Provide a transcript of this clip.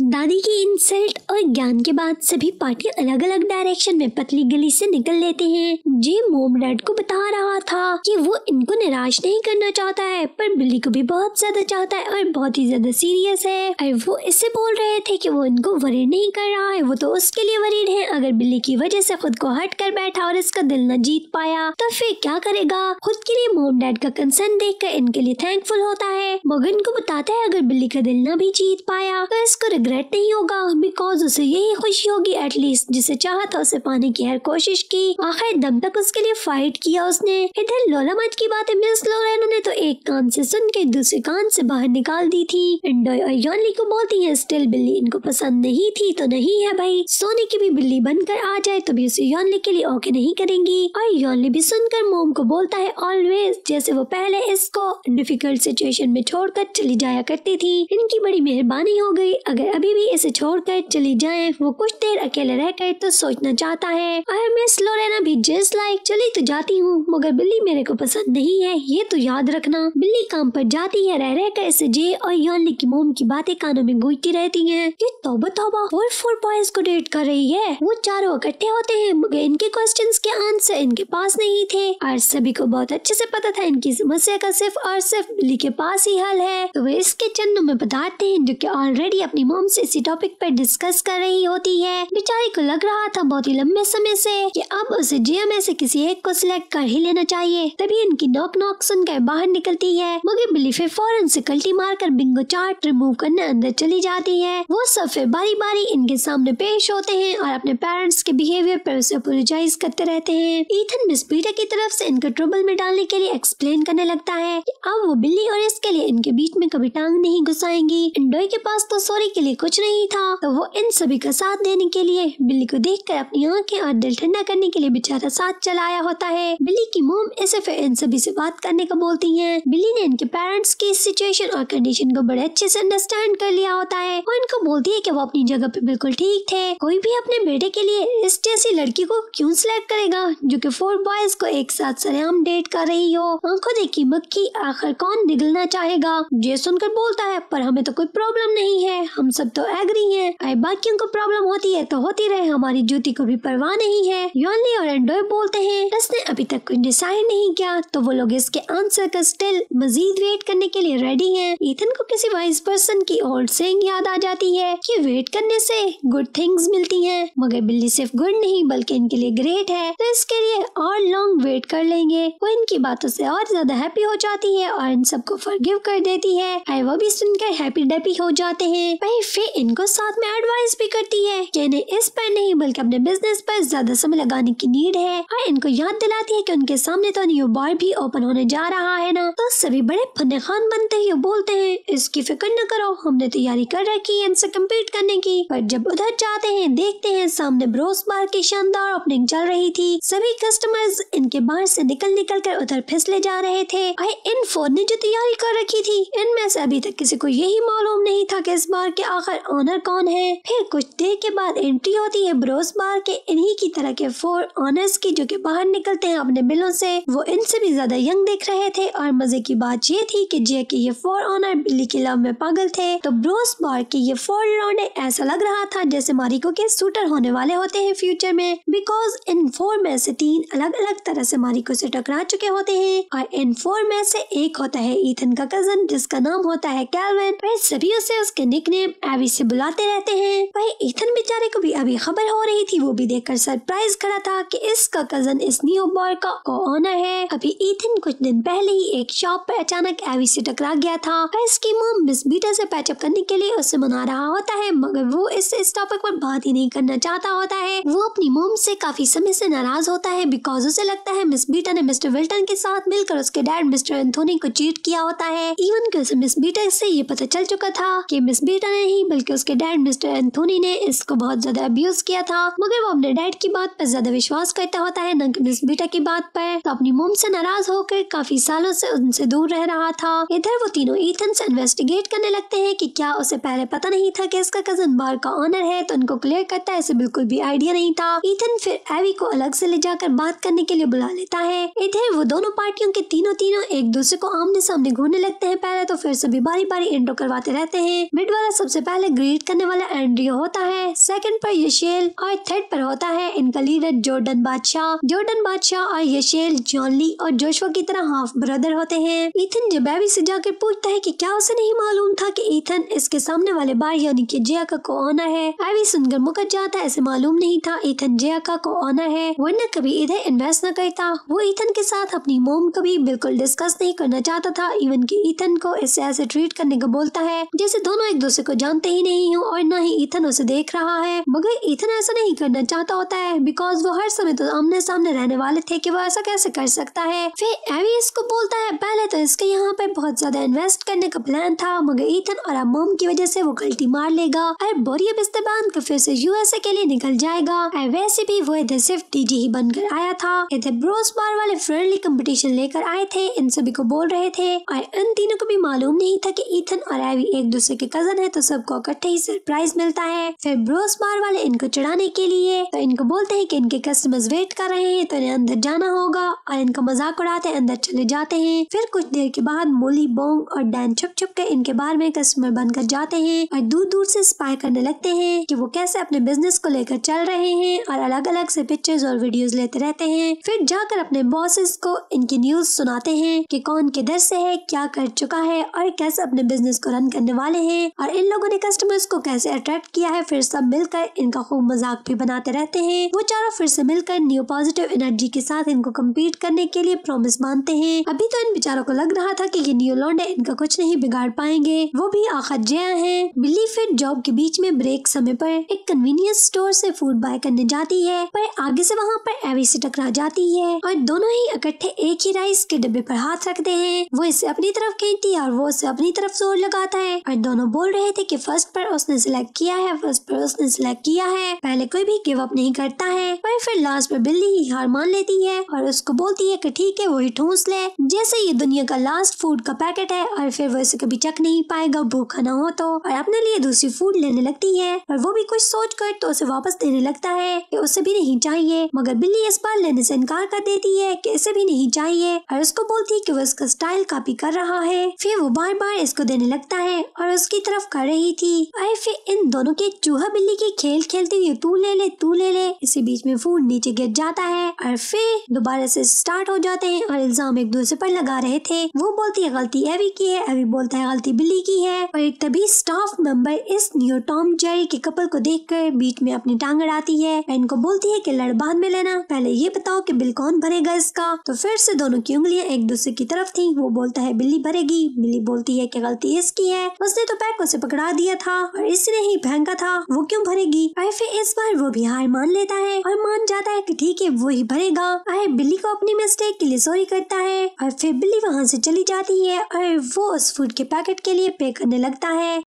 दादी की इंसल्ट और ज्ञान के बाद सभी पार्टी अलग अलग डायरेक्शन में पतली गली से निकल लेते हैं जे मोम डैड को बता रहा था कि वो इनको निराश नहीं करना चाहता है पर बिल्ली को भी बहुत ज्यादा चाहता है और बहुत ही ज्यादा सीरियस है और वो इससे बोल रहे थे कि वो इनको वरीड नहीं कर रहा है वो तो उसके लिए वरीड है अगर बिल्ली की वजह से खुद को हट कर बैठा और इसका दिल न जीत पाया तो फिर क्या करेगा खुद के लिए मोम डैड का कंसर्न देख कर इनके लिए थैंकफुल होता है मोगन को बताता है अगर बिल्ली का दिल न भी जीत पाया तो इसको रिग्रेट नहीं होगा बिकॉज उसे यही खुशी होगी एटलीस्ट जिसे चाहा था उसे पाने की हर कोशिश की आखिर दम तक उसके लिए फाइट किया उसने इधर लोला मत की बातें मिस लोरेनो ने तो एक कान से सुन के दूसरे कान से बाहर निकाल दी थी इंडोय और योनली को बोलती है स्टिल बिल्ली इनको पसंद नहीं थी तो नहीं है भाई सोने की भी बिल्ली बनकर आ जाए तो भी उसे योनली के लिए ओके नहीं करेंगी और योनली भी सुनकर मोम को बोलता है ऑलवेज जैसे वो पहले इसको डिफिकल्ट सिचुएशन में छोड़कर चली जाया करती थी इनकी बड़ी मेहरबानी हो गई अगर अगर अभी भी इसे छोड़कर चली जाए वो कुछ देर अकेले रहकर तो सोचना चाहता है और मिस लोरेना भी जिस लाइक चली तो जाती हूँ मगर बिल्ली मेरे को पसंद नहीं है ये तो याद रखना बिल्ली काम पर जाती है रह रह कर इसे जे और यानली की मोम की बातें कानों में गूंजती रहती है ये तोबा तोबा फोर फोर बॉयज को डेट कर रही है वो चारों इकट्ठे होते हैं मगर इनके क्वेश्चन के आंसर इनके पास नहीं थे और सभी को बहुत अच्छे से पता था इनकी समस्या का सिर्फ और सिर्फ बिल्ली के पास ही हल है तो वे इसके चन्नों में बताते हैं जो की ऑलरेडी अपनी मोम से इसी टॉपिक पर डिस्कस कर रही होती है बेचारी को लग रहा था बहुत ही लंबे समय से कि अब उसे जिया में से किसी एक को सिलेक्ट कर ही लेना चाहिए तभी इनकी नॉक नॉक सुनकर बाहर निकलती है मगर बिलीफे फौरन से कल्टी मारकर बिंगो चार्ट रिमूव करने अंदर चली जाती है वो सब फिर बारी बारी इनके सामने पेश होते हैं और अपने पेरेंट्स के बिहेवियर पर उसे अपोलोजाइज करते रहते हैं ईथन मिस पीटर की तरफ से इनको ट्रबल में डालने के लिए एक्सप्लेन करने लगता है कि अब वो बिल्ली और इसके लिए इनके बीच में कभी टांग नहीं घुसाएंगी डोई के पास तो सोरी के लिए कुछ नहीं था तो वो इन सभी का साथ देने के लिए बिल्ली को देख कर अपनी आंखें और दिल ठंडा करने के लिए बेचारा साथ चलाया होता है बिल्ली की मोम ऐसे फिर इन सभी से बात करने का बोलती है बिल्ली ने इनके पेरेंट्स की सिचुएशन और कंडीशन को बड़े अच्छे से अंडरस्टैंड कर लिया होता है और इनको बोलती है की वो अपनी जगह पे बिल्कुल ठीक थे कोई भी अपने बेटे के लिए इस जैसी लड़की को क्यूँ सिलेक्ट करेगा जो की फोर बॉयज को एक साथ सरेआम डेट कर रही हो आंखों देखी मक्खी आखिर कौन निगलना चाहेगा ये सुनकर बोलता है पर हमें तो कोई प्रॉब्लम नहीं है हम सब तो एग्री है अरे बाकियों को प्रॉब्लम होती है तो होती रहे हमारी ज्योति को भी परवाह नहीं है योनली और एंडोय बोलते हैं इसने अभी तक कुछ डिसाइड नहीं किया तो वो लोग इसके आंसर का स्टिल मजीद वेट करने के लिए रेडी है ईथन को किसी वाइस पर्सन की ओल्ड सेंग याद आ जाती है कि वेट करने से गुड थिंग्स मिलती हैं मगर बिल्ली सिर्फ गुड नहीं बल्कि इनके लिए ग्रेट है तो इसके लिए और लॉन्ग वेट कर लेंगे वो इनकी बातों से और ज्यादा हैप्पी हो जाती है और इन सबको फॉरगिव कर देती है आई वो भी सुनकर हैप्पी डेपी हो जाते हैं वही फिर इनको साथ में एडवाइस भी करती है कि इन्हें इस पर नहीं बल्कि अपने बिजनेस पर ज्यादा समय लगाने की नीड है और इनको याद दिलाती है कि उनके सामने तो न्यू बार भी ओपन होने जा रहा है ना तो सभी बड़े फन खान बनते ही बोलते हैं इसकी फिक्र न करो हमने तैयारी कर रखी है इनसे कम्पीट करने की पर जब उधर जाते हैं देखते हैं सामने ब्रोस बार की शानदार ओपनिंग चल रही थी सभी कस्टमर्स इनके बाहर से निकल निकल कर उधर फिसले जा रहे थे और इन फोर ने जो तैयारी कर रखी थी इनमें से अभी तक किसी को यही मालूम नहीं था कि इस बार के आखिर ऑनर कौन है फिर कुछ देर के बाद एंट्री होती है ब्रोस बार के इन्हीं की तरह के फोर ऑनर्स की जो कि बाहर निकलते हैं अपने बिलों से वो इनसे भी ज्यादा यंग दिख रहे थे और मजे की बात ये थी कि जे के ये फोर ऑनर बिल्ली के लव में पागल थे तो ब्रोस बार के ये फोर लौंडे ऐसा लग रहा था जैसे मारिको के सूटर होने वाले होते हैं फ्यूचर में बिकॉज इन फोर में से तीन अलग अलग तरह से मारिको से टकरा चुके होते हैं और इन फोर में से एक होता है ईथन का कजन जिसका नाम होता है कैलवेन फिर सभी उसे उसके निकनेम एवी से बुलाते रहते हैं वही इथन बेचारे को भी अभी खबर हो रही थी वो भी देखकर सरप्राइज खड़ा था कि इसका कजन इस न्यू बॉय का ऑनर है अभी इथन कुछ दिन पहले ही एक शॉप पर अचानक एवी से टकरा गया था और इसकी मोम मिस बीटा से पैचअप करने के लिए उसे मना रहा होता है मगर वो इस इस टॉपिक पर बात ही नहीं करना चाहता होता है वो अपनी मोम से काफी समय से नाराज होता है बिकॉज उसे लगता है मिस बीटा ने मिस्टर विल्टन के साथ मिलकर उसके डैड मिस्टर एंथोनी को चीट किया होता है इवन की उसे मिस बीटा से ये पता चल चुका था की मिस बीटा ने नहीं बल्कि उसके डैड मिस्टर एंथोनी ने इसको बहुत ज्यादा अब्यूज किया था मगर वो अपने डैड की बात पर ज्यादा विश्वास करता होता है न कि मिस बीटा की बात पर तो अपनी मोम से नाराज होकर काफी सालों से उनसे दूर रह रहा था इधर वो तीनों ईथन से इन्वेस्टिगेट करने लगते है की क्या उसे पहले पता नहीं था की इसका कजन बार का ऑनर है तो उनको क्लियर करता है इसे बिल्कुल भी आइडिया नहीं था ईथन फिर एवी को अलग से ले जाकर बात करने के लिए बुला लेता है इधर वो दोनों पार्टियों के तीनों तीनों एक दूसरे को आमने सामने घूमने लगते हैं पहले तो फिर सभी बारी बारी इंट्रो करवाते रहते हैं मिड वाला सबसे सबसे पहले ग्रीट करने वाला एंड्रियो होता है सेकंड पर यशेल और थर्ड पर होता है इनका लीडर जोर्डन बादशाह जोर्डन बादशाह और यशेल जॉनली और जोशवा की तरह हाफ ब्रदर होते हैं इथन जबैबी से जाकर पूछता है कि क्या उसे नहीं मालूम था कि इथन इसके सामने वाले बार यानी की जयाका को आना है एवी सुनकर मुकर जाता है ऐसे मालूम नहीं था इथन जयाका को आना है वरना कभी इधर इन्वेस्ट न करता वो इथन के साथ अपनी मोम कभी बिल्कुल डिस्कस नहीं करना चाहता था इवन की इथन को इससे ऐसे ट्रीट करने को बोलता है जैसे दोनों एक दूसरे को जानते ही नहीं हूँ और न ही ईथन उसे देख रहा है मगर इथन ऐसा नहीं करना चाहता होता है बिकॉज वो हर समय तो आमने सामने रहने वाले थे कि वो ऐसा कैसे कर सकता है फिर एवी इसको बोलता है पहले तो इसके यहाँ पे बहुत ज्यादा इन्वेस्ट करने का प्लान था मगर इथन और अमोम की वजह से वो गलती मार लेगा और बोरिया बिस्तर बांध कर फिर से यूएसए के लिए निकल जाएगा और वैसे भी वो इधर सिर्फ डीजी ही बनकर आया था इधर ब्रोस बार वाले फ्रेंडली कंपटीशन लेकर आए थे इन सभी को बोल रहे थे और इन तीनों को भी मालूम नहीं था की ईथन और एवी एक दूसरे के कजन है तो सब सबको इकट्ठे ही सरप्राइज मिलता है फिर ब्रोस मार वाले इनको चढ़ाने के लिए तो इनको बोलते हैं कि इनके कस्टमर्स वेट कर रहे हैं तो इन्हें अंदर जाना होगा और इनका मजाक उड़ाते अंदर चले जाते हैं फिर कुछ देर के बाद मोली बोंग और डैन छुप छुप के इनके बार में कस्टमर बनकर जाते हैं और दूर दूर से स्पाई करने लगते है की वो कैसे अपने बिजनेस को लेकर चल रहे हैं और अलग अलग से पिक्चर्स और वीडियोज लेते रहते हैं फिर जाकर अपने बॉसेस को इनकी न्यूज सुनाते हैं की कौन किधर से है क्या कर चुका है और कैसे अपने बिजनेस को रन करने वाले हैं और इन लोगों लोगों ने कस्टमर्स को कैसे अट्रैक्ट किया है फिर सब मिलकर इनका खूब मजाक भी बनाते रहते हैं वो चारों फिर से मिलकर न्यू पॉजिटिव एनर्जी के साथ इनको कम्पीट करने के लिए प्रोमिस मानते हैं अभी तो इन बेचारों को लग रहा था की ये न्यू लॉन्डे इनका कुछ नहीं बिगाड़ पाएंगे वो भी आखिर जया है बिल्ली फिर जॉब के बीच में ब्रेक समय पर एक कन्वीनियंस स्टोर से फूड बाय करने जाती है पर आगे से वहाँ पर एवी से टकरा जाती है और दोनों ही इकट्ठे एक ही राइस के डब्बे पर हाथ रखते हैं वो इसे अपनी तरफ खींचती है और वो उसे अपनी तरफ जोर लगाता है और दोनों बोल रहे थे कि कि फर्स्ट पर उसने सिलेक्ट किया है फर्स्ट पर उसने सिलेक्ट किया है पहले कोई भी गिव अप नहीं करता है पर फिर लास्ट पर बिल्ली ही हार मान लेती है और उसको बोलती है कि ठीक है वही ठूस ले जैसे ये दुनिया का लास्ट फूड का पैकेट है और फिर वो इसे कभी चक नहीं पाएगा भूखा ना हो तो और अपने लिए दूसरी फूड लेने लगती है और वो भी कुछ सोच कर तो उसे वापस देने लगता है कि उसे भी नहीं चाहिए मगर बिल्ली इस बार लेने से इनकार कर देती है कि इसे भी नहीं चाहिए और उसको बोलती है कि वो इसका स्टाइल कॉपी कर रहा है फिर वो बार बार इसको देने लगता है और उसकी तरफ कर रही थी और फिर इन दोनों के चूहा बिल्ली के खेल खेलती हुई तू ले ले तू ले ले इसी बीच में फूड नीचे गिर जाता है और फिर दोबारा से स्टार्ट हो जाते हैं और इल्जाम एक दूसरे पर लगा रहे थे वो बोलती है गलती एवी की है एवी बोलता है गलती बिल्ली की है और एक तभी स्टाफ मेंबर इस न्यू टॉम जेरी के कपल को देख कर बीच में अपनी टांग अड़ाती है इनको बोलती है की लड़ बाद में लेना पहले ये बताओ की बिल कौन भरेगा इसका तो फिर से दोनों की उंगलियाँ एक दूसरे की तरफ थी वो बोलता है बिल्ली भरेगी बिल्ली बोलती है की गलती इसकी है उस उसने तो पैक उसे पकड़ा दिया था और इसने ही फेंका था वो क्यों भरेगी और फिर इस बार वो भी हार मान लेता है और मान जाता है कि ठीक है वो ही भरेगा और बिल्ली को अपनी मिस्टेक के लिए सॉरी करता है और फिर बिल्ली वहाँ से चली जाती है और वो उस फूड के पैकेट के लिए पे करने लगता है